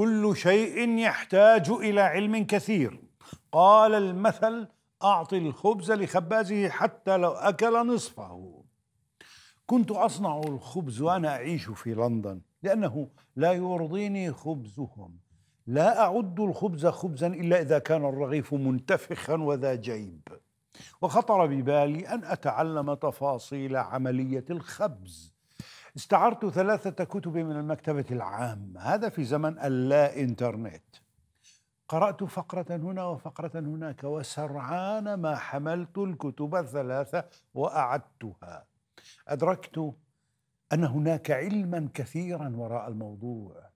كل شيء يحتاج الى علم كثير قال المثل اعطي الخبز لخبازه حتى لو اكل نصفه كنت اصنع الخبز وانا اعيش في لندن لانه لا يرضيني خبزهم لا اعد الخبز خبزا الا اذا كان الرغيف منتفخا وذا جيب وخطر ببالي ان اتعلم تفاصيل عمليه الخبز استعرت ثلاثة كتب من المكتبة العامة هذا في زمن اللا إنترنت قرأت فقرة هنا وفقرة هناك وسرعان ما حملت الكتب الثلاثة وأعدتها أدركت أن هناك علما كثيرا وراء الموضوع